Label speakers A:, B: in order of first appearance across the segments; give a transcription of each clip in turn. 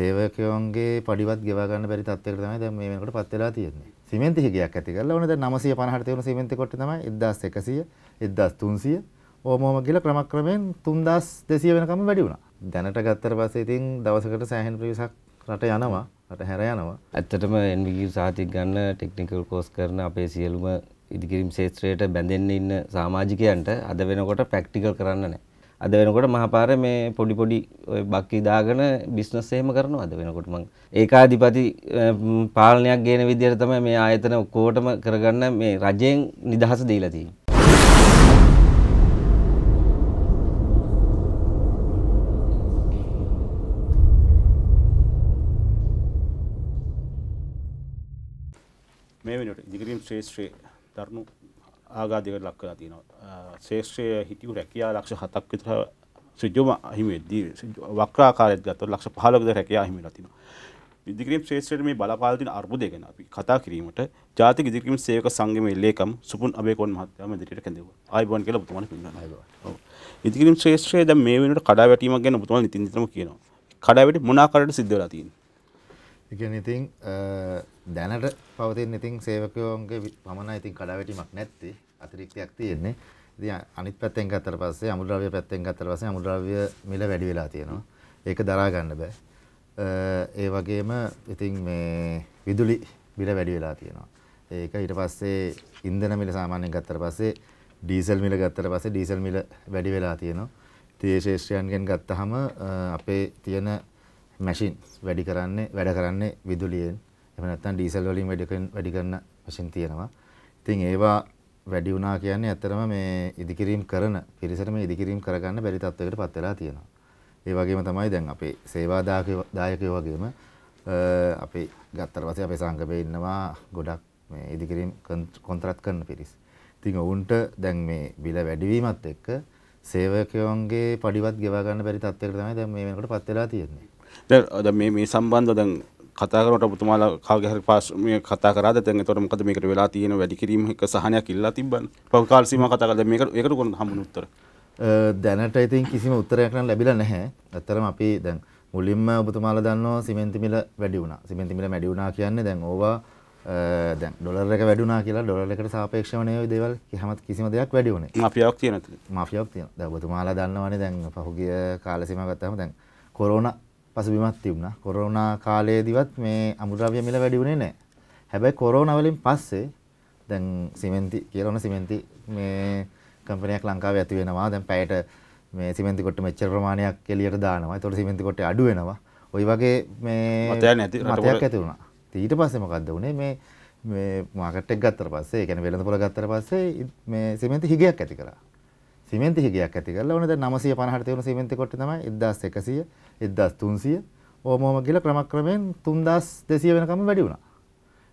A: සේවකයන්ගේ පඩිවත් ගෙවා ගන්න බැරි තත්ත්වයකට තමයි දැන් මේ වෙනකොට පත් වෙලා තියෙන්නේ. සිමෙන්ති හිගයක් ඇති කරලා ඕනේ දැන් 950ට තියෙන සිමෙන්ති කොට්ටේ තමයි 1100 1300 ඕමෝම ගිල ක්‍රමක්‍රමයෙන් 3200 වෙනකම් වැඩි වුණා. දැනට ගත්තට පස්සේ ඉතින් දවසකට සෑහෙන ප්‍රවිසක් රට යනවා. රට හැර යනවා. ඇත්තටම NVQ සහතික ගන්න ටෙක්නිකල් කෝස්
B: කරන අපේ සියලුම ඉදිකිරීම් ශේත්‍රයට බැඳෙන්න ඉන්න සමාජිකයන්ට අද වෙනකොට ප්‍රැක්ටිකල් කරන්න නැහැ. අද වෙනකොට මහපාරේ මේ පොඩි පොඩි ඔය බක්කි දාගෙන බිස්නස් එහෙම කරනවා අද වෙනකොට මං ඒකාධිපති පාලනයක් ගේන විදිහට තමයි මේ ආයතන ඔක්කොටම කරගන්න මේ රජයෙන් නිදහස දීලා තියෙන්නේ
C: මේ වෙනකොට ඉදිරිම් ශ්‍රේෂ්ඨ දරුණු ආගාධයකට ලක් කරලා තියෙනවා ශේෂ්‍රය හිටියු රැකයා ලක්ෂ හතක් විතර සිජුම හිමේදී වක්‍රාකාරයක් ගත්තොත් ලක්ෂ 15ක විතර රැකයා හිමිලා තිනවා. ඉදිකිරීම් ශේෂ්‍රයට මේ බලාපාල තියෙන අර්බුදය ගැන අපි කතා කිරීමට ජාතික ඉදිකිරීම් සේවක සංගමේ ලේකම් සුපුන් අබේකෝන් මහත්තයා මෙදිරියට කැඳෙවුවා. ආයිබෝන් කියලා ඔබතුමාට පින්නනවා ආයිබෝන්. ඔව්. ඉදිකිරීම් ශේෂ්‍රය දැන් මේ වෙනකොට කඩාවැටීමක් ගැන ඔබතුමා නිතින් නිතරම කියනවා. කඩාවැටි මොන ආකාරයට සිද්ධ වෙලා තියෙන්නේ?
A: ඒ කියන්නේ ඉතින් දැනට පවතින ඉතින් සේවකයෝන්ගේ පමණයි ඉතින් කඩාවැටීමක් නැත්තේ අතිරික්තයක් තියෙන්නේ. ඉතින් අනිත් පැත්තෙන් ගත්තට පස්සේ අමුද්‍රව්‍ය පැත්තෙන් ගත්තට පස්සේ අමුද්‍රව්‍ය මිල වැඩි වෙලා තියෙනවා. ඒක දරා ගන්න බෑ. ඒ වගේම ඉතින් මේ විදුලි බිල වැඩි වෙලා තියෙනවා. ඒක ඊට පස්සේ ඉන්ධන මිල සාමාන්‍යයෙන් ගත්තට පස්සේ ඩීසල් මිල ගත්තට පස්සේ ඩීසල් මිල වැඩි වෙලා තියෙනවා. ඉතින් ඒ ශේෂ්ත්‍රයන්ගෙන් ගත්තහම අපේ තියෙන මැෂින් වැඩි කරන්නේ වැඩ කරන්නේ විදුලියෙන්. එහෙම නැත්නම් ඩීසල් වලින් වැඩි කරන මැෂින් තියෙනවා. ඉතින් ඒවා වැඩි වුණා කියන්නේ ඇත්තටම මේ ඉදිකිරීම් කරන පිරිසට මේ ඉදිකිරීම් කරගන්න බැරි තත්ත්වයකට පත් වෙලා තියෙනවා. ඒ වගේම තමයි දැන් අපේ සේවා දායකයෝ වගේම අපි ගත්තට පස්සේ අපේ සංගමේ ඉන්නවා ගොඩක් මේ ඉදිකිරීම් කොන්ත්‍රාත් කරන පිරිස්. ඉතින් ඔවුන්ට දැන් මේ බිල වැඩිවීමත් එක්ක සේවකයන්ගේ පඩිවත් ගෙවා ගන්න බැරි තත්ත්වයකට තමයි දැන් මේ වෙනකොට පත් වෙලා තියෙන්නේ.
C: දැන් මේ මේ සම්බන්ධව දැන් කතා කරනකොට ඔබතුමාලා කාගේ හරි පාස් මේ කතා කරාද දැන් එතකොට මොකද මේකට වෙලා තියෙන වැඩි කිරීම එක සහනයක් ඉල්ලා තිබ්බනේ. පහු කාල සීමාව කතා කරලා මේකට ඒකට කොහොමද හම්බුනේ උත්තර?
A: දැනට ඉතින් කිසිම උත්තරයක් නම් ලැබිලා නැහැ. ඇත්තරම අපි දැන් මුලින්ම ඔබතුමාලා දන්නවා සිමෙන්ති මිල වැඩි වුණා. සිමෙන්ති මිල වැඩි වුණා කියන්නේ දැන් ඕවා දැන් ඩොලර් එක වැඩි වුණා කියලා ඩොලර් එකට සාපේක්ෂව නේ ওই දේවල් හැමත් කිසිම දෙයක් වැඩි වුණේ. මාෆියාවක් තියෙනවද? මාෆියාවක් තියෙනවා. දැන් ඔබතුමාලා දන්නවනේ දැන් පහුගිය කාල සීමාව ගත්තාම දැන් කොරෝනා පසුබිමක් තිබුණා. කොරෝනා කාලයේදීවත් මේ අමුද්‍රව්‍ය මිල වැඩි වුණේ නැහැ. හැබැයි කොරෝනා වලින් පස්සේ දැන් සිමෙන්ති කියලා ඔන සිමෙන්ති මේ කම්පනයක් ලංකාවේ ඇති වෙනවා. දැන් පැයට මේ සිමෙන්ති කොට්ට මෙච්චර ප්‍රමාණයක් එළියට දානවා. ඒතකොට සිමෙන්ති කොට්ටේ අඩු වෙනවා. ওই වගේ මේ මතයක් ඇති මතයක් ඇති වුණා. ඊට පස්සේ මොකද්ද වුනේ මේ මේ මාකට් එක ගත්තට පස්සේ, ඒ කියන්නේ වෙළඳපොළ ගත්තට පස්සේ මේ සිමෙන්ති හිගයක් ඇති කරා. සිමෙන්ති හිගයක් ඇති කරලා ඕනේ දැන් 950ට තියෙන සිමෙන්ති කොටේ තමයි 1100 1300 ඕමෝම ගිල ක්‍රමක්‍රමයෙන් 3200 වෙනකම් වැඩි වුණා.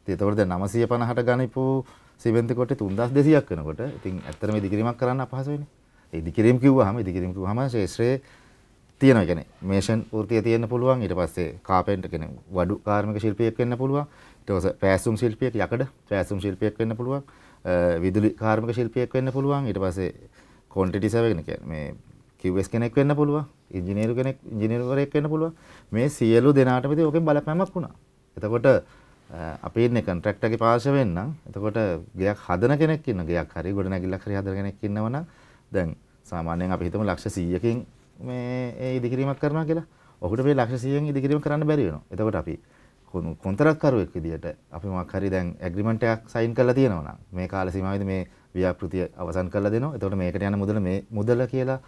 A: ඉතින් ඒතකොට දැන් 950ට ගණිපු සිමෙන්ති කොටේ 3200ක් වෙනකොට ඉතින් ඇත්තට මේ දිගිරීමක් කරන්න අපහසු වෙන්නේ. ඒ දිගිරීම කිව්වහම දිගිරීම කිව්වහම ශේෂ්ත්‍රයේ තියෙනවා කියන්නේ මේෂන් වෘත්තිය තියෙන්න පුළුවන් ඊට පස්සේ කාපෙන්ටර් කෙනෙක් වඩු කාර්මික ශිල්පියෙක් වෙන්න පුළුවන් ඊට පස්සේ පෑසුම් ශිල්පියෙක් යකඩ පෑසුම් ශිල්පියෙක් වෙන්න පුළුවන් විදුලි කාර්මික ශිල්පියෙක් වෙන්න පුළුවන් ඊට පස්සේ කොන්ටිටි සැවගෙන මේ කිව්ස් කෙනෙක් වෙන්න පුළුවන් ඉංජිනේරු කෙනෙක් ඉංජිනේරුවරයෙක් වෙන්න පුළුවන් මේ සියලු දෙනාටම ඉතින් ඕකෙන් බලපෑමක් වුණා. එතකොට අපි ඉන්නේ කොන්ට්‍රැක්ට් එකේ පාර්ශව වෙන්නම්. එතකොට ගයක් හදන කෙනෙක් ඉන්න ගයක් හරි ගොඩනැගිල්ලක් හරි හදන කෙනෙක් ඉන්නවනම් දැන් සාමාන්‍යයෙන් අපි හිතමු ලක්ෂ 100කින් මේ ඒ ඉදිකිරීමක් කරනවා කියලා. ඔහුට මේ ලක්ෂ 100න් ඉදිකිරීම කරන්න බැරි වෙනවා. එතකොට අපි කොන්තරක්කරුවෙක් විදිහට අපි මොකක් හරි දැන් ඇග්‍රීමන්ට් එකක් සයින් කරලා තියෙනවා නම් මේ කාල සීමාවෙදි මේ ව්‍යාපෘතිය අවසන් කරලා දෙනවා. එතකොට මේකට යන මුදල මේ මුදල කියලා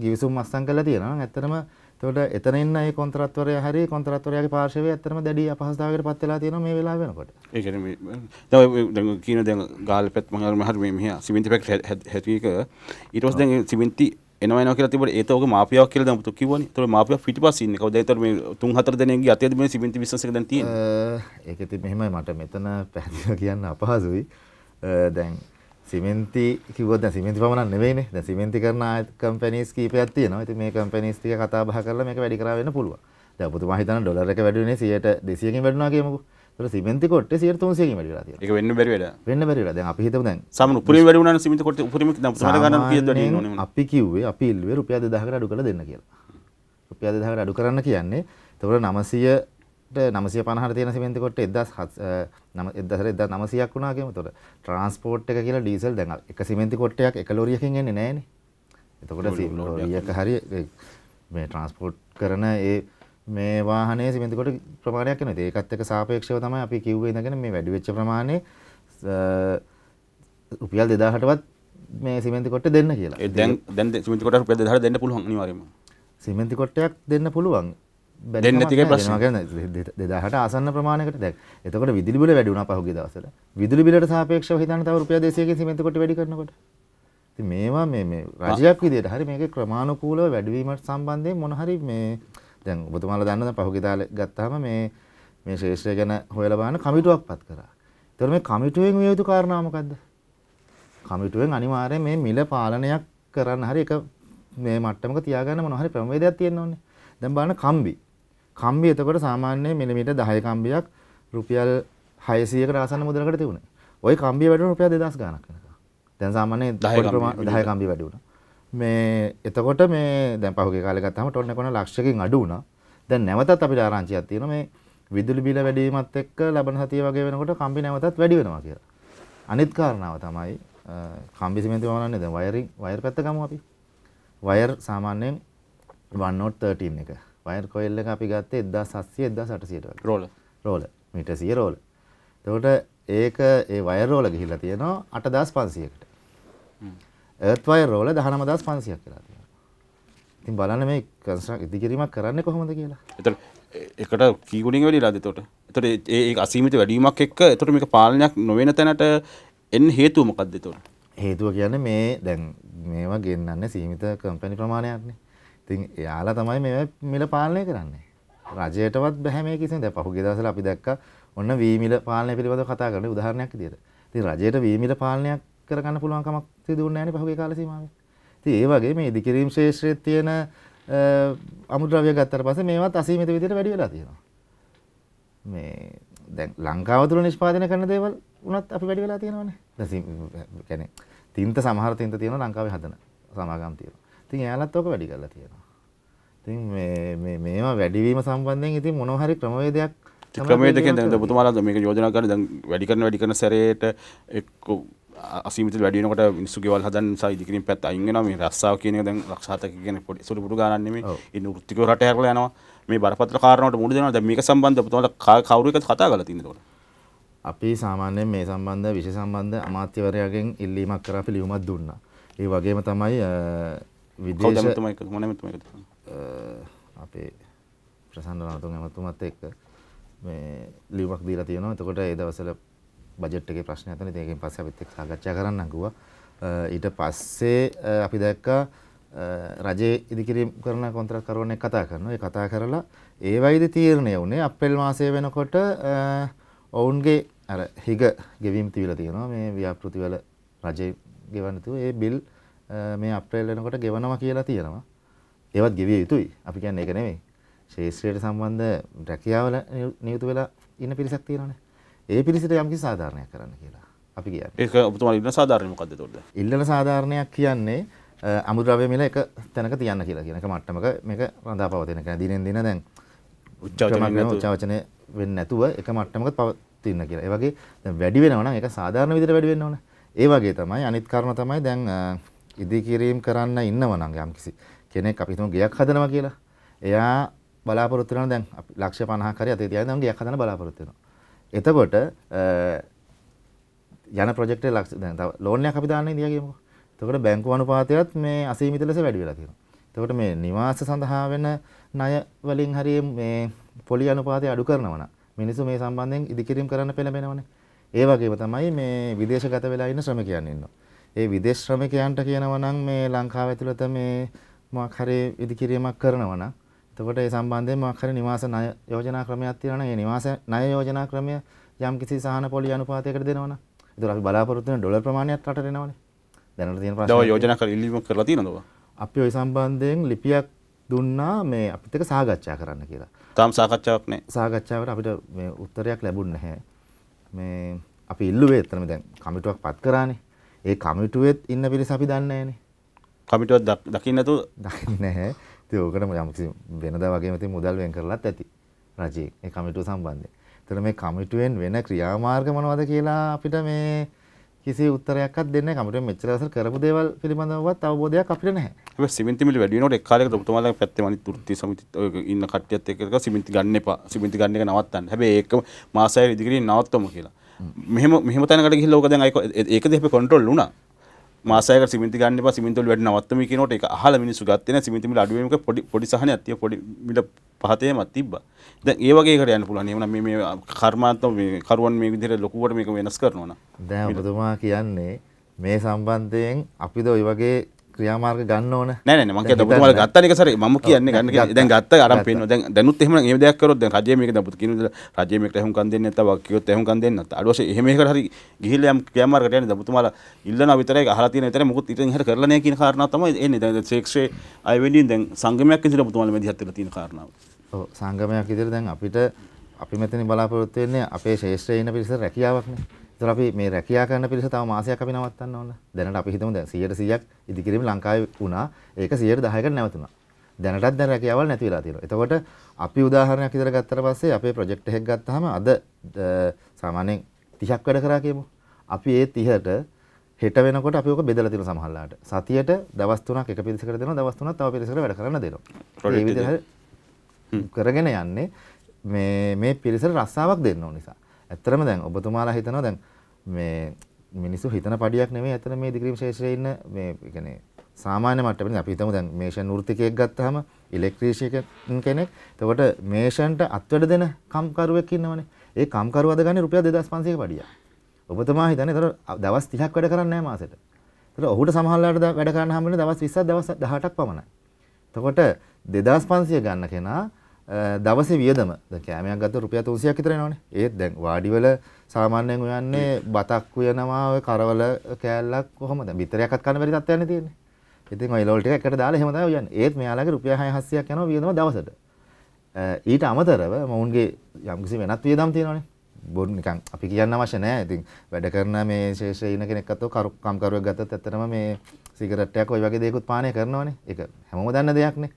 A: ගිවිසුම් අස්සම් කරලා තියෙනවා. ඇත්තටම එතකොට එතන ඉන්න ඒ කොන්ත්‍රාත්වරයා හරි කොන්ත්‍රාත්වරයාගේ පාර්ශවයේ ඇත්තටම දැඩි අපහසුතාවයකට පත් වෙලා තියෙනවා මේ වෙලාව වෙනකොට.
C: ඒ කියන්නේ දැන් දැන් කියන දැන් ගාල්පෙත් මම හරි මේ මෙහා සිමෙන්ති පැක් හැටියක ඊට පස්සේ දැන් සිමෙන්ති එනවා එනවා කියලා තිබුණේ ඒක ඔගේ මාපියාවක් කියලා දැන් ඔබතු කිව්වනේ. ඒතකොට මාපියාව පිටිපස්සේ ඉන්නේ කවුද? ඒතකොට මේ තුන් හතර දෙනෙක්ගේ අතේද මේ සිමෙන්ති බිස්නස් එක දැන්
A: තියෙන්නේ. ඒක ඉතින් මෙහෙමයි මට මෙතන පැහැදිලිව කියන්න අපහසුයි. දැන් සිමෙන්ති කිව්වොත් දැන් සිමෙන්ති පමණක් නෙවෙයිනේ. දැන් සිමෙන්ති කරන කම්පැනිස් කීපයක් තියෙනවා. ඉතින් මේ කම්පැනිස් ටික කතා බහ කරලා මේක වැඩි කරා වෙන්න පුළුවන්. දැන් ඔබතුමා හිතන ඩොලර් එක වැඩි වෙන්නේ 100ට 200කින් වැඩුණා කියමුකෝ. තොට සිමෙන්ති කොට සිය තුන්සයකින් වැඩි වෙලා තියෙනවා.
C: ඒක වෙන්න බැරි වෙලා.
A: වෙන්න බැරි වෙලා. දැන් අපි හිතමු දැන් සාමාන්‍ය උපරිම
C: වැඩි වුණා නම් සිමෙන්ති කොට උපරිම ගණන් කියද්දී නෝනේ.
A: අපි කිව්වේ අපි ඉල්ලුවේ රුපියල් 2000කට අඩු කරලා දෙන්න කියලා. රුපියල් 2000කට අඩු කරන්න කියන්නේ එතකොට 900ට 950ට තියෙන සිමෙන්ති කොට 1700 1900ක් වුණා කියමු. එතකොට ට්‍රාන්ස්පෝර්ට් එක කියලා ඩීසල් දැන් එක සිමෙන්ති කොටයක් එක ලොරියකින් එන්නේ නැහනේ. එතකොට ලොරියක හරිය මේ ට්‍රාන්ස්පෝර්ට් කරන ඒ මේ වාහනේ සිමෙන්තිකොට ප්‍රමාණයක් එනවා. ඒකත් එක්ක සාපේක්ෂව තමයි අපි කිව්වේ ඉඳගෙන මේ වැඩි වෙච්ච ප්‍රමාණය රුපියල් 2000ටවත් මේ සිමෙන්තිකොට දෙන්න කියලා. ඒ දැන් දැන් සිමෙන්තිකොට රුපියල් 2000 දෙන්න පුළුවන් අනිවාර්යයෙන්ම. සිමෙන්තිකොටයක් දෙන්න පුළුවන්. දෙන්න තිකේ ප්‍රශ්න. 2000ට ආසන්න ප්‍රමාණයකට දැන්. එතකොට විදුලි බිල වැඩි වුණා පහුගිය දවස්වල. විදුලි බිලට සාපේක්ෂව හිතන්න තව රුපියල් 200කින් සිමෙන්තිකොට වැඩි කරනකොට. ඉතින් මේවා මේ මේ රජයක් විදියට හරි මේකේ ක්‍රමානුකූලව වැඩිවීමට සම්බන්ධයෙන් මොන හරි මේ දැන් ඔබතුමාලා දන්නවා දැන් පහුගිය දාල ගත්තාම මේ මේ ශේෂ්ත්‍රය ගැන හොයලා බලන්න කමිටුවක් පත් කරා. ඒතකොට මේ කමිටුවෙන් විය යුතු කාරණා මොකද්ද? කමිටුවෙන් අනිවාර්යයෙන් මේ මිල පාලනයක් කරන්න හරි එක මේ මට්ටමක තියාගන්න මොනවා හරි ක්‍රමවේදයක් තියෙන්න ඕනේ. දැන් බලන්න කම්බි. කම්බි එතකොට සාමාන්‍ය මිලිමීටර් 10 කම්බියක් රුපියල් 600කට ආසන්න මුදලකට තිබුණේ. ওই කම්බිය වැඩි රුපියල් 2000 ගාණක් වෙනකම්. දැන් සාමාන්‍ය 10 කම්බිය වැඩි වුණා. මේ එතකොට මේ දැන් පහුගිය කාලේ ගත්තාම ටොන් එකන ලක්ෂයකින් අඩු වුණා. දැන් නැවතත් අපිට ආරංචියක් තියෙනවා මේ විදුලි බිල වැඩි වීමත් එක්ක ලබන සතිය වගේ වෙනකොට කම්බි නැවතත් වැඩි වෙනවා කියලා. අනිත් කාරණාව තමයි කම්බි සිමෙන්ති වමනන්නේ දැන් වයරින් වයර් පැත්ත ගමු අපි. වයර් සාමාන්‍යයෙන් 1.13 එක. වයර් කොයිල් එක අපි ගත්තේ 1700 1800ට වගේ. රෝල. රෝල. මීටර් 100 රෝල. එතකොට ඒක ඒ වයර් රෝල ගිහිල්ලා තියෙනවා 8500කට. ඒත් වයර් රෝල 19500ක් වෙලා තියෙනවා. ඉතින් බලන්න මේ කන්ස්ට්‍රක්ට් ඉදිකිරීමක් කරන්නේ කොහොමද කියලා.
C: එතකොට එකට කීගුණින් වැඩිලාද එතකොට? එතකොට ඒ අසීමිත වැඩිවීමක් එක්ක එතකොට මේක පාලනයක් නොවන තැනට එන්න හේතුව මොකක්ද එතකොට?
A: හේතුව කියන්නේ මේ දැන් මේවා ගෙන්නන්නේ සීමිත කම්පැනි ප්‍රමාණයක්නේ. ඉතින් එයාලා තමයි මේවා මිල පාලනය කරන්නේ. රජයටවත් බෑ මේ කිසිම දැන් පහුගිය දවස්වල අපි දැක්කා ඔන්න වී මිල පාලනය පිළිබඳව කතා කරන උදාහරණයක් විදියට. ඉතින් රජයට වී මිල පාලනයක් කරගන්න පුළුවන් කමක් තිබුණේ නැහැ නේ පහුගිය කාල සීමාවේ. ඉතින් ඒ වගේ මේ ඉදිකිරීම් ශේෂ්ත්‍රයේ තියෙන අමුද්‍රව්‍ය ගත්තට පස්සේ මේවත් අසීමිත විදිහට වැඩි වෙලා තියෙනවා. මේ දැන් ලංකාව තුළ නිෂ්පාදනය කරන දේවල් වුණත් අපි වැඩි වෙලා තියෙනවානේ. දැන් කියන්නේ තින්ත සමහර තින්ත තියෙනවා ලංකාවේ හදන සමාගම් තියෙනවා. ඉතින් එයාලත් ඕක වැඩි කරලා තියෙනවා. ඉතින් මේ මේ මේවා වැඩිවීම සම්බන්ධයෙන් ඉතින් මොනවා හරි ක්‍රමවේදයක් ක්‍රමවේදයකින් දැන්
C: ඔබතුමාලා මේක යෝජනා කරලා දැන් වැඩි කරන වැඩි කරන සැරේට අසීමට වැඩිනකොට මිනිස්සු ගෙවල් හදන්න නිසා ඉදිකිරීම පැත්ත අයින් වෙනවා මේ රස්සාව කියන එක දැන් රක්ෂාතක කියන පොඩි සුළු පුඩු ගානක් නෙමෙයි ඉන්න වෘත්තිකව රට හැරලා යනවා මේ බරපතල කාරණාවට මුහුණ දෙනවා දැන් මේක සම්බන්ධව ඔබතුමාලා කවුරු එකද කතා කරලා තියෙන්නේ එතකොට
A: අපි සාමාන්‍යයෙන් මේ සම්බන්ධ විශේෂ සම්බන්ධ අමාත්‍යවරයාගෙන් ඉල්ලීමක් කරා අපි ලියුමක් දුන්නා ඒ වගේම තමයි විදේශ අපේ ප්‍රසන්න රණතුංග මහතුමත් එක්ක මේ ලියුමක් දීලා තියෙනවා එතකොට ඒ දවස්වල බජට් එකේ ප්‍රශ්නයක් තමයි. ඉතින් ඒකෙන් පස්සේ අපිත් එක්ක සාකච්ඡා කරන්න ගියා. ඊට පස්සේ අපි දැක්කා රජයේ ඉදිකිරීම කරන කොන්ත්‍රාත්කරුවන් එක්ක කතා කරනවා. ඒ කතා කරලා ඒ වයිද තීරණය වුණේ අප්‍රේල් මාසයේ වෙනකොට ඔවුන්ගේ අර හිග ගෙවීම් තියලා තියෙනවා. මේ ව්‍යාපෘති වල රජයේ ගෙවන්න ඒ බිල් මේ අප්‍රේල් වෙනකොට ගෙවනවා කියලා තියෙනවා. ඒවත් ගෙවිය යුතුයි. අපි කියන්නේ ඒක නෙමෙයි. ශේෂ්ත්‍රයට සම්බන්ධ රැකියාවල නියුතු වෙලා ඉන්න පිරිසක් තියෙනවානේ. ඒ පිරිසට යම්කි සාධාරණයක් කරන්න කියලා අපි කිය
C: ඒක ඔබතුමා ඉන්න සාධාරණය මොකක්ද එතකොට
A: ඉල්ලන සාධාරණයක් කියන්නේ අමුද්‍රව්‍ය මිල එක තැනක තියන්න කියලා කියන එක මට්ටමක මේක රඳා පවතින කියන දිනෙන් දින දැන් උච්චාවචනය වෙන්නේ නැතුව එක මට්ටමක පවතින කියලා. ඒ වගේ දැන් වැඩි වෙනවා නම් ඒක සාධාරණ විදිහට වැඩි වෙන්න ඕන. ඒ වගේ තමයි අනිත් කරුණ තමයි දැන් ඉදිකිරීම කරන්න ඉන්නව නම් යම්කිසි කෙනෙක් අපි හිතමු ගයක් හදනවා කියලා. එයා බලාපොරොත්තු වෙනවා දැන් අපි ලක්ෂ 50ක් හරි අතේ තියාගෙන දැන් ගයක් හදන්න බලාපොරොත්තු වෙනවා. එතකොට යන ප්‍රොජෙක්ට් එකේ ලක්ෂ දැන් තව ලෝන් එකක් අපි දාන්න ඉඳියා කියමුකෝ. එතකොට බැංකු අනුපාතයත් මේ අසීමිත ලෙස වැඩි වෙලා තියෙනවා. එතකොට මේ නිවාස සඳහා වෙන ණය වලින් හරිය මේ පොලි අනුපාතය අඩු කරනවා නම් මිනිස්සු මේ සම්බන්ධයෙන් ඉදිකිරීම කරන්න පෙළඹෙනවනේ. ඒ වගේම තමයි මේ විදේශගත වෙලා ඉන්න ශ්‍රමිකයන් ඉන්නවා. ඒ විදේශ ශ්‍රමිකයන්ට කියනවා නම් මේ ලංකාව ඇතුළත මේ මොකක් හරි ඉදිකිරීමක් කරනවා නම් එතකොට ඒ සම්බන්ධයෙන් මොකක් හරි නිවාස ණය යෝජනා ක්‍රමයක් තියෙනවා නම් ඒ නිවාස ණය යෝජනා ක්‍රමය යම් කිසි සහන පොලි අනුපාතයකට දෙනවනම් ඒතර අපි බලාපොරොත්තු වෙන ඩොලර් ප්‍රමාණයක් රටට එනවනේ. දැනට තියෙන ප්‍රශ්නේ. දව යෝජනා
C: කරලා ඉල්ලීමක් කරලා තියෙනවද?
A: අපි ওই සම්බන්ධයෙන් ලිපියක් දුන්නා මේ අපිත් එක්ක සාකච්ඡා කරන්න කියලා.
C: තාම සාකච්ඡාවක්
A: නැහැ. සාකච්ඡාවට අපිට මේ උත්තරයක් ලැබුණේ නැහැ. මේ අපි ඉල්ලුවේ එතන දැන් කමිටුවක් පත් කරානේ. ඒ කමිටුවෙත් ඉන්න පිරිස අපි දන්නේ නැහැනේ. කමිටුවක් දකින්නතු දකින්නේ නැහැ. ඉතින් ඕකටම යම්කිසි වෙනදා වගේම ඉතින් මුදල් වෙන් කරලත් ඇති රජයේ ඒ කමිටුව සම්බන්ධයෙන්. ඒතර මේ කමිටුවෙන් වෙන ක්‍රියාමාර්ග මොනවද කියලා අපිට මේ කිසි උත්තරයක්වත් දෙන්නේ නැහැ. කමිටුවෙන් මෙච්චර දවසක් කරපු දේවල් පිළිබඳවවත් අවබෝධයක් අපිට නැහැ.
C: හැබැයි සිමෙන්ති මිල වැඩි වෙනකොට එක් කාලයකට ඔබතුමාලා පැත්තේ අනිත් වෘත්ති සමිතිත් ඔය ඉන්න කට්ටියත් එක්ක සිමෙන්ති ගන්න එපා. සිමෙන්ති ගන්න එක නවත්තන්න. හැබැයි ඒක මාසය ඉදිරියෙන් නවත්තමු කියලා. මෙහෙම මෙහෙම තැනකට ගිහිල්ලා ඕක දැන් ඒක දෙහි කොන්ට්‍රෝල් වුණා. මාසයක සිමෙන්ති ගන්න එපා සිමෙන්ති වල වැඩි නවත්තමයි කියනකොට ඒක අහලා මිනිස්සු ගත්තේ නැහැ සිමෙන්ති මිල අඩු වෙනක පොඩි පොඩි සහනයක් තිය පොඩි මිල පහතේමත් තිබ්බා. දැන් ඒ වගේ එකට යන්න පුළුවන්. එහෙනම් මේ මේ කර්මාන්තම මේ කරුවන් මේ විදිහට ලොකුවට මේක වෙනස් කරනවා නම්.
A: දැන් ඔබතුමා කියන්නේ මේ සම්බන්ධයෙන් අපිද ওই වගේ ක්‍රියාමාර්ග ගන්න ඕන නෑ නෑ මම කියන්නේ ඔබතුමාලා ගත්තා නේක සරේ
C: මම කියන්නේ ගන්න දැන් ගත්තා අරන් පේනවා දැන් දැනුත් එහෙම නම් එහෙම දෙයක් කරොත් දැන් රජයේ මේක දැන් ඔබතු කියන විදිහට රජයේ මේකට එහෙම කන් දෙන්නේ නැත්නම් වක් කිව්වොත් එහෙම කන් දෙන්නේ නැත්නම් අඩුවසේ එහෙම එකකට හරි ගිහිල්ලා යම් ක්‍රියාමාර්ගකට යන්නේ දැන් ඔබතුමාලා ඉල්ලනවා විතරයි අහලා තියෙන විතරයි මොකුත් ඉතින් ඉහට කරලා නෑ කියන කාරණා තමයි එන්නේ දැන් ශේක්ෂේ අය වෙනින් දැන් සංගමයක් ඉදිරියට ඔබතුමාලා මේ දිහත් වෙලා තියෙන කාරණාව
A: ඔව් සංගමයක් ඉදිරියට දැන් අපිට අපි මෙතන බලාපොරොත්තු වෙන්නේ අපේ ශේෂ්ත්‍රයේ ඉන්න පිරිස රැකියාවක්නේ ඒතර අපි මේ රැකියා කරන පිරිස තව මාසයක් අපි නවත්තන්න ඕන. දැනට අපි හිතමු දැන් 100%ක් ඉදිකිරීම ලංකාවේ වුණා. ඒක 10%කට නැවතුණා. දැනටත් දැන් රැකියාවල් නැති වෙලා තියෙනවා. එතකොට අපි උදාහරණයක් විතර ගත්තට පස්සේ අපේ ප්‍රොජෙක්ට් එකක් ගත්තාම අද සාමාන්‍යයෙන් 30ක් වැඩ කරා කියමු. අපි ඒ 30ට හෙට වෙනකොට අපි ඕක බෙදලා තියෙනවා සමහරලාට. සතියට දවස් 3ක් එක පිරිසකට දෙනවා, දවස් 3ක් තව පිරිසකට වැඩ කරන්න දෙනවා. ඒ විදිහට කරගෙන යන්නේ මේ මේ පිරිසට රස්සාවක් දෙන්න ඕන නිසා. ඇත්තරම දැන් ඔබතුමාලා හිතනවා දැන් මේ මිනිස්සු හිතන පඩියක් නෙමෙයි ඇත්තට මේ දිග්‍රීම් ශේෂ්ත්‍රයේ ඉන්න මේ කියන්නේ සාමාන්‍ය මට්ටමේ අපි හිතමු දැන් මේෂන් වෘත්තිකයෙක් ගත්තාම ඉලෙක්ට්‍රීෂියන් කෙනෙක් එතකොට මේෂන්ට අත්වැඩ දෙන කම්කරුවෙක් ඉන්නවනේ. ඒ කම්කරුවද ගන්නේ රුපියල් 2500ක පඩියක්. ඔබතුමා හිතන්නේ ඒතර දවස් 30ක් වැඩ කරන්නේ නැහැ මාසෙට. ඒතර ඔහුට සමහරවල්ලාට වැඩ කරන්න හම්බෙන්නේ දවස් 20ක් දවස් 18ක් පමණයි. එතකොට 2500 ගන්න කෙනා දවසේ වියදම දැන් කෑමයක් ගත්තොත් රුපියල් 300ක් විතර එනවනේ. ඒත් දැන් වාඩිවල සාමාන්‍යයෙන් උයන්නේ බතක් උයනවා ඔය කරවල කෑල්ලක් කොහොමද? දැන් බිත්තරයක්වත් කන්න බැරි තත්ත්වයක් නේ තියෙන්නේ. ඉතින් ඔය ලෝල් ටික එකට දාලා එහෙම තමයි උයන්නේ. ඒත් මෙයාලගේ රුපියල් 600ක් යනවා වියදම දවසට. ඊට අමතරව මොවුන්ගේ යම්කිසි වෙනත් වියදම් තියෙනවනේ. බොන් නිකන් අපි කියන්න අවශ්‍ය නැහැ. ඉතින් වැඩ කරන මේ ශේෂයේ ඉන්න කෙනෙක් අතෝ කම්කරුවෙක් ගත්තත් ඇත්තටම මේ සිගරට් එකක් ওই වගේ දේකුත් පානය කරනවනේ. ඒක හැමෝම දන්න දෙයක්නේ.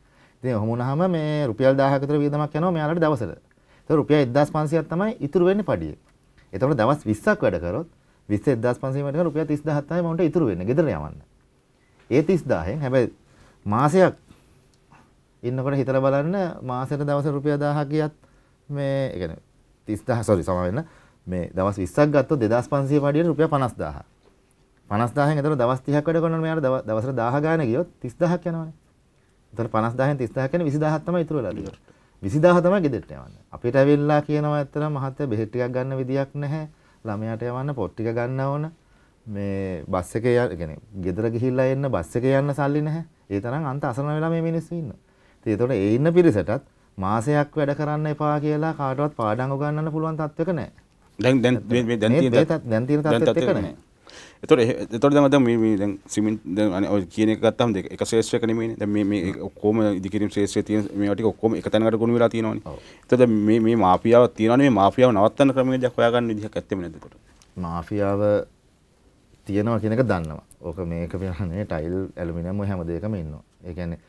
A: ඉතින් ඔහොම වුණාම මේ රුපියල් 1000ක විතර වියදමක් යනවා මෙයාලට දවසට. ඒක රුපියල් 1500ක් තමයි ඉතුරු වෙන්නේ පඩියේ. එතකොට දවස් 20ක් වැඩ කරොත් 20 1500 වැඩ කරලා රුපියල් 30000 තමයි මොන්ට ඉතුරු වෙන්නේ ගෙදර යවන්න. ඒ 30000ෙන් හැබැයි මාසයක් ඉන්නකොට හිතලා බලන්න මාසෙට දවස් රුපියල් 1000ක් ගියත් මේ ඒ කියන්නේ 30000 sorry සම වෙන්න මේ දවස් 20ක් ගත්තොත් 2500 පඩියට රුපියල් 50000. 50000ෙන් එතකොට දවස් 30ක් වැඩ කරනකොට මෙයාට දවසට 1000 ගාන ගියොත් 30000ක් යනවානේ. එතකොට 50000න් 30000 කියන්නේ 20000ක් තමයි ඉතුරු වෙලා තියෙන්නේ. 20000 තමයි ගෙදරට යවන්න. අපිට ඇවිල්ලා කියනවා ඇත්තටම මහත්තයා බෙහෙත් ටිකක් ගන්න විදියක් නැහැ. ළමයාට යවන්න පොත් ටික ගන්න ඕන. මේ බස් එකේ යන يعني ගෙදර ගිහිල්ලා එන්න බස් එකේ යන්න සල්ලි නැහැ. ඒ තරම් අන්ත අසරණ වෙලා මේ මිනිස්සු ඉන්නවා. ඉතින් ඒතකොට ඒ ඉන්න පිරිසටත් මාසයක් වැඩ කරන්න එපා කියලා කාටවත් පාඩම් උගන්වන්න පුළුවන් තත්වයක නැහැ. දැන් දැන් දැන් තියෙන තත්ත්වෙත් එක නැහැ.
C: එතොට එතොට දමත මේ සිමි කියන ගත්තම් දෙ එක ශේෂ්‍ර කනීමේ දැ ඔක්කෝම ඉදිකිරම් ශේෂ්‍ර තිය මේටි ඔක්කොම එකතැනකට ගොුණ වෙලා තියෙනවන තද මේ මාපියාව තියනේ මාපියාව නවත්තන්න ක්‍රමය දක්වයාගන්න දිහ ඇත්තම නැතකොට
A: මාෆියාව තියෙනවා කියනක දන්නවා ඕක මේක පියහනේ ටයිල් ඇලුමිනියම් හැම දෙයකම ඉන්නවා ඒ කියන්නේ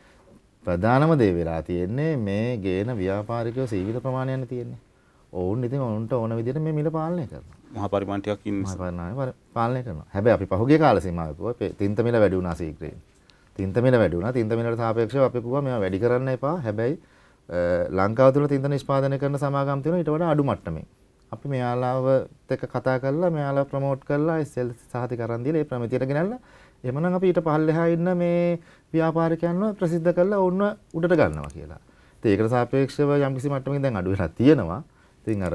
A: ප්‍රධානම දේ වෙලා තියෙන්නේ මේ ගේන ව්‍යාපාරිකව සීවිත ප්‍රමාණයන්න තියෙන්නේ ඔවුන් ඉතින් ඔවුන්ට ඕන විදිහට මේ මිල පාලනය කරනවා. මහා පරිමාණටයක් ඉන්න නිසා. මහා පරිමාණය පාලනය කරනවා. හැබැයි අපි පහුගිය කාල සීමාවේ කිව්වා තින්ත මිල වැඩි වුණා සීක්‍රයෙන්. තින්ත මිල වැඩි වුණා. තින්ත මිලට සාපේක්ෂව අපි කිව්වා මේවා වැඩි කරන්න එපා. හැබැයි ලංකාව තුළ තින්ත නිෂ්පාදනය කරන සමාගම් තියෙනවා ඊට වඩා අඩු මට්ටමේ. අපි මෙයාලාවත් එක්ක කතා කරලා මෙයාලා ප්‍රමෝට් කරලා SL සහතික කරන් දීලා ඒ ප්‍රමිතියට ගෙනල්ලා එමනම් අපි ඊට පල්ලෙහා ඉන්න මේ ව්‍යාපාරිකයන්ව ප්‍රසිද්ධ කරලා ඔවුන්ව උඩට ගන්නවා කියලා. ඉතින් ඒකට සාපේක්ෂව යම්කිසි මට්ටමකින් දැන් අඩු වෙලා තියෙනවා. ඉතින් අර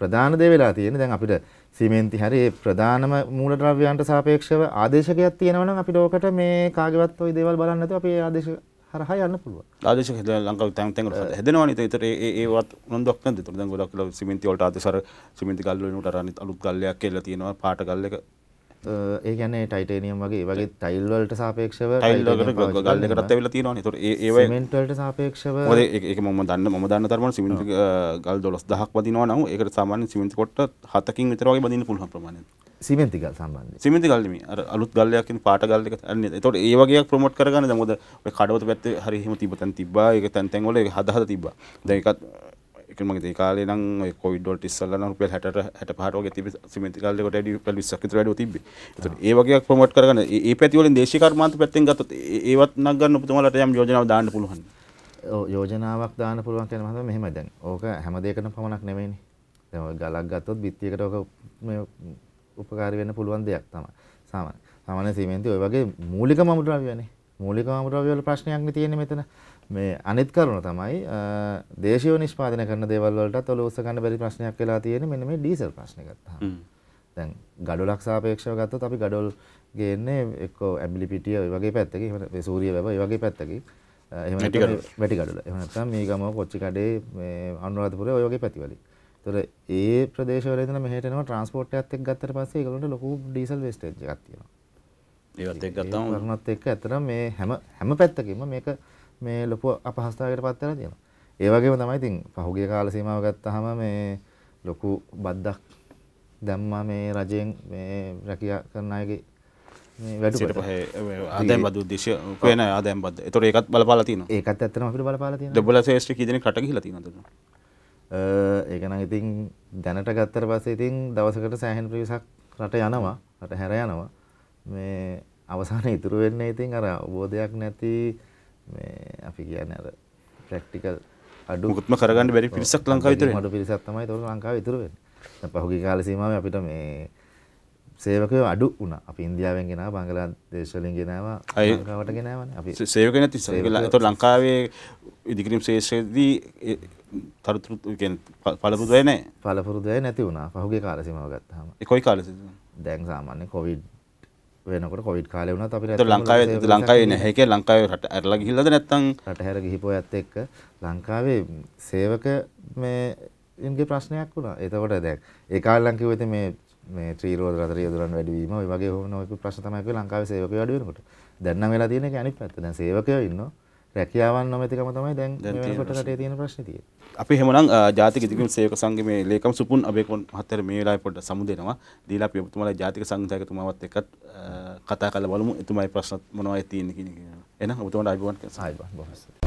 A: ප්‍රධාන දේ වෙලා තියෙන්නේ දැන් අපිට සිමෙන්ති හැරි ඒ ප්‍රධානම මූලද්‍රව්‍යයන්ට සාපේක්ෂව ආදේශකයක් තියෙනවා නම් අපි ලෝකෙට මේ කාගේවත් ওই දේවල් බලන්නේ නැතුව අපි ආදේශ හරහා යන්න පුළුවන්.
C: ආදේශක හිතලා ලංකාවේ තැන් තැන් වල හැදෙනවනේ. ඒතර ඒ ඒවත් උනන්දුවක් නැද්ද? ඒතර දැන් ගොඩක් සිමෙන්ති වලට ආදේශ අර සිමෙන්ති ගල් වලින් උඩ අර අලුත් ගල්යක් කියලා තියෙනවා පාට ගල්
A: එක ඒ ගැන ටයිටේනියම් වගේ වගේ තයිල්වලට සාපේක්ෂව ටයිල්ලකට ගල්ලකටත් ඇවිල්ලා තියෙනවා
C: තොර ඒ
A: මෙන්ටල්ට සාපේක්ෂව
C: ඒක මම දන්න ම දන්න තරම සිමි ගල් දොස් දහක් වදිනවා නම් ඒකට සාමාන්‍ය සිමන්ති කොට හතකින් විතරගේ බඳන්න පුළහ ප්‍රමාණය
A: සිමතික සම්බන්ධ
C: සිමති ගල්ලම අලුත් ගල්ලයක් පාට ගල්ලක න්න තොට ඒවගේ ප්‍රමොට් කරගන්න මොද කඩවත පැත් හරිහම තිබතන් තිබා එක තැන්තැන්ගොල හදහ තිබා දැකත් එක මගේ ඒ කාලේ නම් ඔය කොවිඩ් වලට ඉස්සෙල්ලා නම් රුපියල් 60ට 65ට වගේ තිබි සිමෙන්ති කාලේ කොට වැඩි රුපියල් 20ක් විතර වැඩිව තිබ්බේ. ඒතකොට ඒ වගේක් ප්‍රොමෝට් කරගන්න ඒ පැති වලින් දේශීය කර්මාන්ත පැත්තෙන් ගත්තොත් ඒවත් නගන්න ඔබතුමාලට යම් යෝජනාවක් දාන්න පුළුවන්.
A: ඔව් යෝජනාවක් දාන්න පුළුවන් කියන මම මෙහෙමයි දැන්. ඕක හැම දෙයකටම පමණක් නෙමෙයිනේ. දැන් ඔය ගලක් ගත්තොත් බිත්තියකට ඕක මේ උපකාරී වෙන්න පුළුවන් දෙයක් තමයි. සාමාන්‍ය. සාමාන්‍ය සිමෙන්ති ඔය වගේ මූලික මමුද්‍රව්‍යනේ. මූලික ආමුද්‍රව්‍ය වල ප්‍රශ්නයක්නේ තියෙන්නේ මෙතන. මේ අනිත් කරුණ තමයි දේශීය නිෂ්පාදනය කරන දේවල් වලටත් ඔලුව උස්ස ගන්න බැරි ප්‍රශ්නයක් වෙලා තියෙන්නේ මෙන්න මේ ඩීසල් ප්‍රශ්නේ ගත්තාම. දැන් ගඩොලක් සාපේක්ෂව ගත්තොත් අපි ගඩොල් ගේන්නේ එක්කෝ ඇඹිලි පිටිය ඔය වගේ පැත්තකින් එහෙම නැත්නම් සූර්ය වැව ඔය වගේ පැත්තකින් එහෙම නැත්නම් වැටි ගඩොල. එහෙම නැත්නම් මේ ගම කොච්චි කඩේ මේ අනුරාධපුරේ ඔය වගේ පැතිවලින්. ඒතර ඒ ප්‍රදේශවල ඉඳන් මෙහෙට එනවා ට්‍රාන්ස්පෝර්ට් එකත් එක්ක ගත්තට පස්සේ ඒගොල්ලන්ට ලොකු ඩීසල් වෙස්ටේජ් එකක් තියෙනවා. ඒවත් එක්ක ගත්තම කරුණත් එක්ක ඇත්තටම මේ හැම හැම පැත්තකින්ම මේක මේ ලොකු අපහසුතාවයකට පත් වෙලා තියෙනවා. ඒ වගේම තමයි ඉතින් පහුගිය කාල සීමාව ගත්තාම මේ ලොකු බද්දක් දැම්මා මේ රජයෙන් මේ රැකියා කරන අයගේ මේ වැඩ පහ ආදම් බද දේශ වෙන ආදම්
C: බද එතකොට ඒකත් බලපාලා තියෙනවා. ඒකත් ඇත්තටම අපිට බලපාලා තියෙනවා. දෙබල ශ්‍රේෂ්ඨ කී දෙනෙක් රට ගිහිලා තියෙනවද?
A: ඒක නම් ඉතින් දැනට ගත්තට පස්සේ ඉතින් දවසකට සෑහෙන ප්‍රවිසක් රට යනවා. රට හැර යනවා. මේ අවසාන ඉතුරු වෙන්න ඉතින් අර අවබෝධයක් නැති මේ අපි කියන්නේ අර ප්‍රැක්ටිකල් අඩු මුකුත්ම කරගන්න බැරි පිරිසක් ලංකාවේ ඉතුරු වෙනවා. අඩු පිරිසක් තමයි ඒතකොට ලංකාවේ ඉතුරු වෙන්නේ. දැන් පහුගිය කාල සීමාවේ අපිට මේ සේවකයෝ අඩු වුණා. අපි ඉන්දියාවෙන් ගෙනාවා, බංගලාදේශ වලින් ගෙනාවා, ලංකාවට ගෙනාවානේ. අපි
C: සේවකයෝ නැති ඉස්සර. ඒතකොට ලංකාවේ ඉදිකිරීම ශේෂයේදී තොරතුරු
A: කියන්නේ පළපුරුදු වෙන්නේ නැහැ. පළපුරුදු වෙන්නේ නැති වුණා. පහුගිය කාල සීමාව ගත්තාම. ඒ කොයි කාලෙද? දැන් සාමාන්‍ය කොවිඩ් වෙනකට කොවිඩ් කාලේ වුණත් අපිට ලංකාවේ ලංකාවේ නැහැ කියලා ලංකාවේ රට ඇරලා ගිහිල්ලාද නැත්නම් රට හැර ගිහිපු ඇත්ත එක්ක ලංකාවේ සේවක මේ ඉන්ගේ ප්‍රශ්නයක් වුණා. එතකොට දැන් ඒ කාලේ ලංකාවේ කිව්වෙ මේ මේ ත්‍රිරෝද රතරිය දුරන් වැඩි වීම ඔය වගේ හොම නොයෙකුත් ප්‍රශ්න තමයි කිව්වේ ලංකාවේ සේවකයෝ වැඩි වෙනකොට. දැන් නම් වෙලා තියෙන එක අනිත් පැත්ත. දැන් සේවකයෝ ඉන්නවා රැකියාවන් නොමැතිකම තමයි දැන් වෙනකොට රටේ තියෙන ප්‍රශ්නේ තියෙන්නේ. අපි
C: එහෙමනම් ජාතික ඉදිරිම සේවක සංගමේ ලේකම් සුපුන් අබේකොන් මහත්තයා මේ වෙලාවේ පොඩ්ඩක් සමුදෙනවා. දීලා අපි ඔබතුමාලා ජාතික සංගතයකතුමාවත් එක්කත් කතා කරලා බලමු. එතුමායි ප්‍රශ්න මොනවයි තියෙන්නේ කියන එක. එහෙනම් ඔබතුමාට අයිබෝන් සහාය බොහොම ස්තුතියි.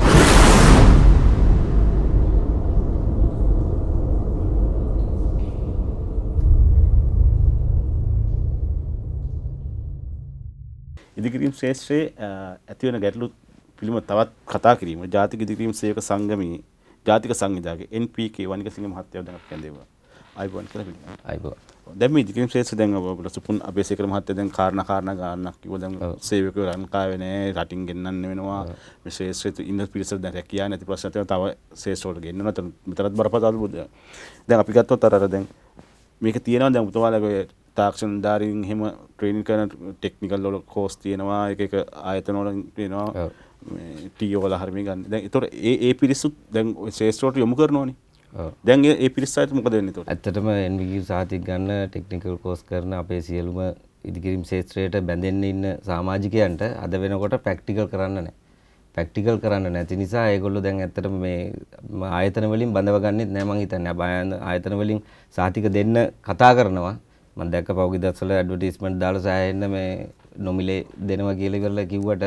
C: ඉදිකිරීම් ශේෂත්‍රයේ ඇතිවන ගැටලුත් පිළිම තවත් කතා කිරීම ජාතික ඉදිරිම් සේවක සංගමයේ ජාතික සංවිධායක NPK වනික සිංහ මහත්තයා දැන් අපි කියන්නේ අයිබෝන් කියලා පිළිගන්න. අයිබෝන්. දැන් මේ ඉදිරිම් සේවක දැන් ඔබට සුපුන් අබේසේකර මහත්තයා දැන් කාරණා කාරණා ගන්නක් කිව්වා දැන් සේවකයෝ ලංකාවේ නෑ රටින් ගෙන්නන්න වෙනවා. මේ ශේෂ්ත්‍රයේ ඉන්න පිරිස දැන් රැකියා නැති ප්‍රශ්න තියෙනවා තව ශේෂ්ත්‍රවල ගෙන්නනවා. මෙතනත් බරපතල බුද. දැන් අපි ගත්තොත් අර දැන් මේක තියෙනවා දැන් ඔබතුමාලගේ තාක්ෂණ ධාරීන් එහෙම ට්‍රේනින් කරන ටෙක්නිකල් වල කෝස් තියෙනවා එක එක ආයතන වල තියෙනවා ටීෝල හරමි ගන්න දැ තොට ඒ පිරිස්සුත් දැන් ශේෂත්‍රෝට යොමු කරනවානේ
B: දැන්ගේ ඒ පිරිස්සායට මොකද වෙන්නේ තොට ඇත්තටම එන්විගී සාතික් ගන්න ටෙක්නිකල් කෝස් කරන අපේ සියලුම ඉදිකිරීම් ශේත්‍රයට බැඳෙන්න ඉන්න සාමාජිකයන්ට අද වෙනකොට පැක්ටිකල් කරන්න නෑ පැක්ටිකල් කරන්න නැති නිසා ඒගොල්ලෝ දැන් ඇත්තටම මේ ආයතන වලින් බඳවගන්නෙත් නෑ මං හිතන්නේ බයන ආයතන වලින් සාතික දෙන්න කතා කරනවා මම දැක්ක පහුගිය දවස්වල ඇඩ්වර්ටයිස්මන්ට් දාලා සෑහෙන්න මේ නොමිලේ දෙනවා කියලා ඉවරලා කිව්වට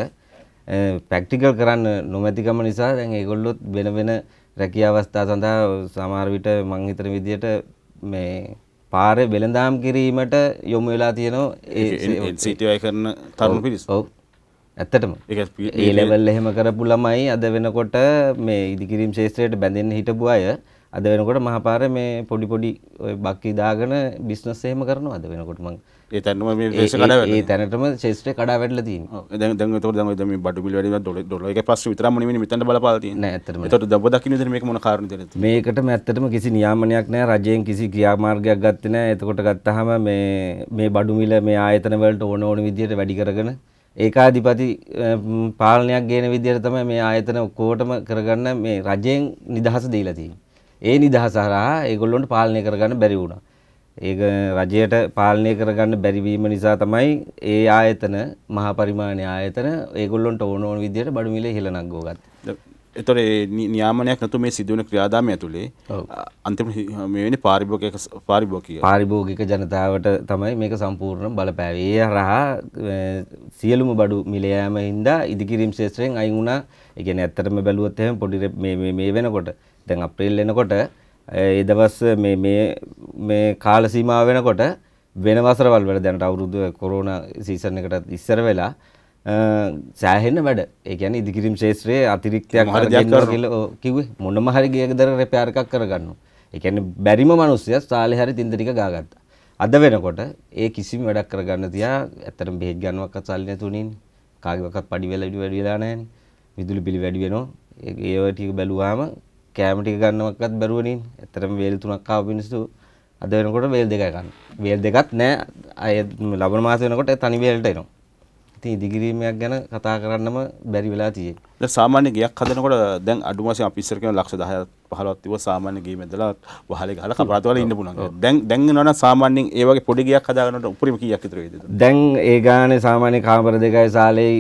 B: පැක්ටිකල් eh, කරන්න නොමැතිකම නිසා දැන් ඒගොල්ලොත් වෙන වෙන රැකිය අවස්ථා සඳහා සමහර විට මං හිතන විදියට මේ පාරේ වෙළඳාම් කිරීමට යොමු වෙලා තියෙනවා ඒ සිටියයි
C: කරන තරුණ
B: පිරිස. ඔව්. ඇත්තටම. ඒ ලෙවල් එහෙම කරපු ළමයි අද වෙනකොට මේ ඉදිකිරීම් ශාස්ත්‍රයට බැඳෙන්න හිටපු අය අද වෙනකොට මහපාරේ මේ පොඩි පොඩි ඔය බක්කි දාගෙන බිස්නස් එහෙම කරනවා අද වෙනකොට මං ඒ තැනම මේ දේශ කඩා වැටලා. ඒ තැනටම ශේෂ්ත්‍රේ කඩා වැටලා තියෙනවා. ඔව්. දැන් දැන් එතකොට දැන් දැන් මේ බඩු මිල වැඩි වෙනවා
C: ඩොලර් එකේ පස්සේ විතරම නෙමෙයි මෙතනට බලපාලා තියෙන්නේ. නෑ ඇත්තටම. එතකොට දබ දකින්න විතර මේක මොන කාරණේද කියලා.
B: මේකටම ඇත්තටම කිසි නියාමනයක් නෑ රජයෙන් කිසි ක්‍රියාමාර්ගයක් ගත්තේ නෑ. එතකොට ගත්තාම මේ මේ බඩු මිල මේ ආයතන වලට ඕන ඕන විදිහට වැඩි කරගෙන ඒකාධිපති පාලනයක් ගේන විදිහට තමයි මේ ආයතන ඔක්කොටම කරගන්න මේ රජයෙන් නිදහස දීලා තියෙන්නේ. ඒ නිදහස හරහා ඒගොල්ලොන්ට පාලනය කරගන්න බැරි වුණා. ඒක රජයට පාලනය කරගන්න බැරිවීම නිසා තමයි ඒ ආයතන මහා පරිමාණ ආයතන ඒගොල්ලොන්ට ඕන ඕන විදිහට බඩු මිල ඉහළනක් ගෝගත්තා. එතකොට නියාමනයක් නැතුව මේ සිදුවන ක්‍රියාදාමය ඇතුලේ
C: අන්තිම මේ වෙන්නේ පාරිභෝගික පාරිභෝගික
B: පාරිභෝගික ජනතාවට තමයි මේක සම්පූර්ණ බලපෑවේ. ඒ හරහා සියලුම බඩු මිල යාම හින්දා ඉදිකිරීම් ක්ෂේත්‍රයෙන් අයින් වුණා. ඒ කියන්නේ ඇත්තටම බැලුවොත් එහෙම පොඩි මේ මේ වෙනකොට දැන් අප්‍රේල් එනකොට ඒ දවස් මේ මේ මේ කාල සීමාව වෙනකොට වෙන වසරවල් වල දැනට අවුරුදු කොරෝනා සීසන් එකට ඉස්සර වෙලා සෑහෙන්න වැඩ ඒකන ඉදිකිරම් ශේත්‍රයේ අතිරික්තයක් හරජකරල කිවේ මොනම හරි ගියදර රැපාරකක් කරගන්න. එකන බැරිම මනුස්සය සාලි හරි තින්දරික ගාගත්ත. අද වෙනකොට ඒ කිසිම වැඩක් කරගන්න තියා ඇතරම් බෙහෙත් ගන්නවක් සල්ලන තුනින් කාගවකත් පඩිවෙලඩි වැඩිවෙලානෑන් විදුලි පිළි වැඩිවෙනවා ඒටික බැලුවාම කෑම ටික ගන්නවක්වත් බැරුවනේ. ඇත්තටම වේල් තුනක් ආව මිනිස්සු අද වෙනකොට වේල් දෙකයි ගන්න. වේල් දෙකක් නෑ. අය ලබන මාස වෙනකොට තනි වේලට එනවා. ඉතින් ඉදිකිරීමක් ගැන කතා කරන්නම බැරි වෙලා
C: තියෙන්නේ. දැන් සාමාන්‍ය ගයක් හදනකොට දැන් අඩු වශයෙන් අපි ඉස්සර කියන ලක්ෂ 10ක් 15ක් තිබ්බ සාමාන්‍ය ගේ මැදලා වහලේ ගහලා කපරාත වල ඉන්න පුළුවන්. දැන් දැන් වෙනවනම් සාමාන්‍යයෙන් ඒ වගේ පොඩි ගයක් හදාගන්නකොට උපරිම කීයක් විතර වේද?
B: දැන් ඒ ගානේ සාමාන්‍ය කාමර දෙකයි සාලේ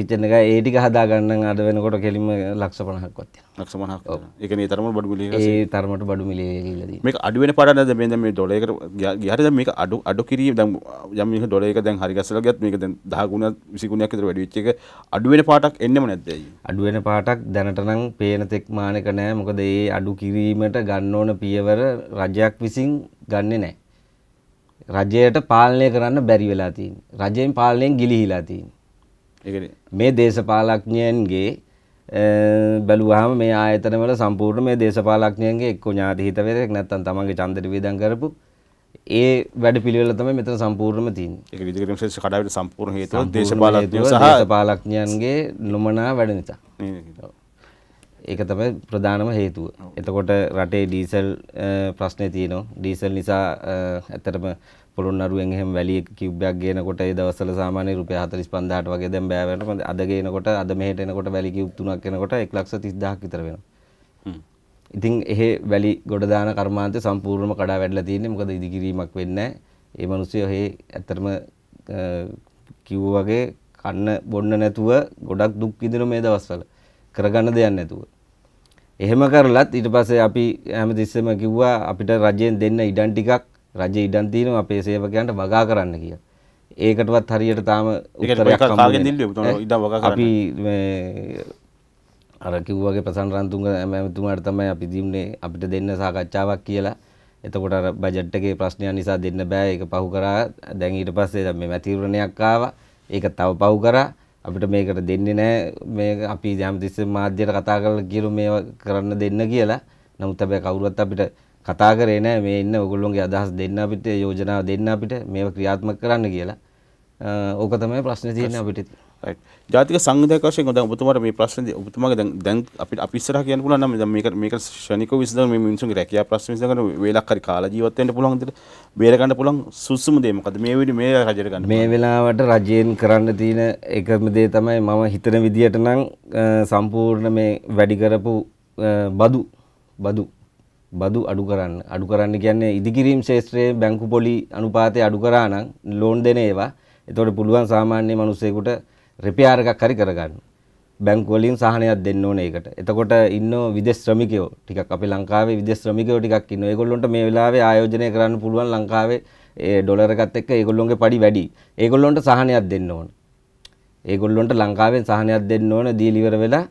B: කිචන් එකයි ඒ ටික හදාගන්න අද වෙනකොට කෙලින්ම ලක්ෂ 50ක් වත් යනවා. ලක්ෂ 50ක්.
C: ඒ කියන්නේ ඒ තරමට බඩු මිලිය ඒ තරමට බඩු මිලිය ගිහිල්ලා තියෙනවා. මේක අඩු වෙන පාඩ නැද්ද මේ දැන් මේ ඩොලරයකට ගියාට දැන් මේක අඩු අඩු කිරීම දැන් යම්
B: මිනිහ ඩොලරයක දැන් හරි ගස්සලා ගියත් මේක දැන් 10 ගුණයක් 20 ගුණයක් විතර වැඩි වෙච්ච එක අඩු වෙන පාටක් එන්නෙම නැද්ද ඇයි? අඩු වෙන පාටක් දැනට නම් පේන තෙක් මානක නෑ. මොකද ඒ අඩු කිරීමට ගන්න ඕන පියවර රජයක් විසින් ගන්නෙ නෑ. රජයට පාලනය කරන්න බැරි වෙලා තියෙන්නේ. රජයෙන් පාලනයෙන් ගිලිහිලා තියෙන්නේ. මේ දේශපාලඥයන්ගේ බැලුවහම මේ ආයතනවල සම්පූර්ණ මේ දේශපාලඥයන්ගේ එක්ක ඥාති හිතවරයෙක් නැත්නම් තමන්ගේ චන්දට වේදම් කරපු ඒ වැඩ පිළිවෙල තමයි මෙතන සම්පූර්ණම තියෙන්නේ. ඒක විදිහට ශේෂ කඩාවිට සම්පූර්ණ හේතුව දේශපාලඥයෝ සහ දේශපාලඥයන්ගේ නොමනා වැඩ නිසා. ඒක තමයි ප්‍රධානම හේතුව. එතකොට රටේ ඩීසල් ප්‍රශ්නේ තියෙනවා. ඩීසල් නිසා ඇත්තටම පොළොන්නරුවෙන් එහෙම වැලිය කිව්බයක් ගේනකොට ඒ දවස්වල සාමාන්‍ය රුපියල් 45000ට වගේ දැන් බෑ වෙනකොට අද ගේනකොට අද මෙහෙට එනකොට වැලි කිව්ප් තුනක් එනකොට 130000ක් විතර වෙනවා. ඉතින් එහෙ වැලි ගොඩදාන කර්මාන්තය සම්පූර්ණම කඩා වැටලා තියෙන්නේ. මොකද ඉදිකිරීමක් වෙන්නේ නැහැ. ඒ මිනිස්සු එහෙ ඇත්තටම කිව්වා වගේ කන්න බොන්න නැතුව ගොඩක් දුක් විඳින මේ දවස්වල. කරගන්න දෙයක් නැතුව. එහෙම කරලත් ඊට පස්සේ අපි හැමතිස්සෙම කිව්වා අපිට රජයෙන් දෙන්න ඉඩම් ටිකක් රජේ ඉඩම් තියෙනවා අපේ සේවකයන්ට වගා කරන්න කියලා. ඒකටවත් හරියට තාම උත්තරයක් අපි අර කිව්වගේ ප්‍රසන්න රන්තුංග මැතිතුමාට තමයි අපි දින්නේ අපිට දෙන්න සාකච්ඡාවක් කියලා. එතකොට අර බජට් එකේ ප්‍රශ්නයක් නිසා දෙන්න බෑ. ඒක පහු කරා. දැන් ඊට පස්සේ දැන් මේ මැතිවරණයක් ආවා. ඒක තව පහු කරා. අපිට මේකට දෙන්නේ නෑ. මේ අපි හැමතිස්සෙම මාධ්‍යයට කතා කරලා කියලා මේව කරන්න දෙන්න කියලා. නමුත් හැබැයි කවුරුවත් අපිට කතා කරේ නෑ මේ ඉන්න ඔයගොල්ලෝගේ අදහස් දෙන්න අපිට යෝජනා දෙන්න අපිට මේව ක්‍රියාත්මක කරන්න කියලා. ඕක තමයි ප්‍රශ්නේ තියෙන්නේ අපිට. ජාතික සංගධයක් වශයෙන් දැන් ඔබතුමාට
C: මේ ප්‍රශ්නේ ඔබතුමාගේ දැන් දැන් අපිට අපි ඉස්සරහ කියන්න පුළුවන් නම් දැන් මේක මේක ශනික විසඳන මේ මිනිසුන්ගේ රැකියා ප්‍රශ්න විසඳන වේලක් හරි කාලා ජීවත් වෙන්න පුළුවන් විදිහට බේර ගන්න පුළුවන් සුසුම දේ මොකද මේ විදි මේ රජයට ගන්න මේ
B: වෙලාවට රජයෙන් කරන්න තියෙන එකම දේ තමයි මම හිතන විදිහට නම් සම්පූර්ණ මේ වැඩි කරපු බදු බදු බදු අඩු කරන්න අඩු කරන්න කියන්නේ ඉදිකිරීම් ශේත්‍රයේ බැංකු පොලි අනුපාතය අඩු කරා නම් ලෝන් දෙන ඒවා එතකොට පුළුවන් සාමාන්‍ය මිනිස්සෙකුට රිපෙයාර් එකක් හරි කරගන්න. බැංකු වලින් සහනයක් දෙන්න ඕනේ ඒකට. එතකොට ඉන්න විදේශ ශ්‍රමිකයෝ ටිකක් අපි ලංකාවේ විදේශ ශ්‍රමිකයෝ ටිකක් ඉන්නවා. ඒගොල්ලන්ට මේ වෙලාවේ ආයෝජනය කරන්න පුළුවන් ලංකාවේ ඒ ඩොලර් එකත් එක්ක ඒගොල්ලොන්ගේ පඩි වැඩි. ඒගොල්ලන්ට සහනයක් දෙන්න ඕන. ඒගොල්ලොන්ට ලංකාවෙන් සහනයක් දෙන්න ඕන දීලිවර වෙලා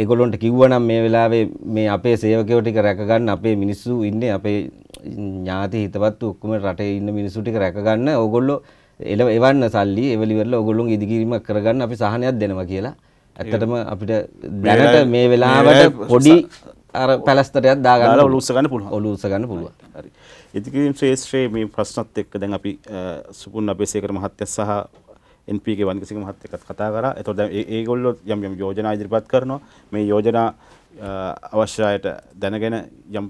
B: ඒගොල්ලොන්ට කිව්වනම් මේ වෙලාවේ මේ අපේ සේවකයෝ ටික රැකගන්න අපේ මිනිස්සු ඉන්නේ අපේ ඥාති හිතවත් ඔක්කොම රටේ ඉන්න මිනිස්සු ටික රැකගන්න ඕගොල්ලෝ එල එවන්න සල්ලි එවලිවරල ඔගොලුන් ඉදිකිරීමක් කරගන්න අපි සහනයක් දෙනවා කියලා ඇත්තටම අපිට දැනට මේ වෙලාවට පොඩි අර පැලස්තරයක් දාගන්න
C: ඔලුසගන්න පුළුව ඔලුසගන්න පුළුව ඉදිකිරීම් ශ්‍රේෂ්ත්‍රයේ මේ ප්‍රශ්නත් එක්ක දැන් අපි සුපුන් අපේසේකර මහත්‍ය සහ එන්පගේ වන්ගසික මහත් එකත් කතා කර එතොට ඒගොල්ලො යම් යම් යෝජනා ඉදිරිපත් කරනවා මේ යෝජනා අවශ්‍යයට දැනගෙන යම්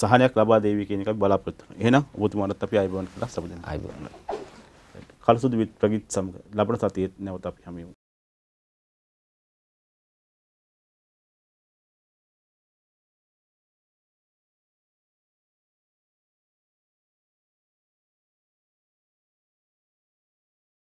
C: සහනයක් ලබා දේවී කියනක බලාපොරත්තු එහෙනම් ඔබතුමානත් අපි අයිබෝන් කියලා සබදෙන අයිබෝන්
A: කලසුදු විත් ප්‍රගිත් සමග ලබන සතියේත් නැවත අපි හමු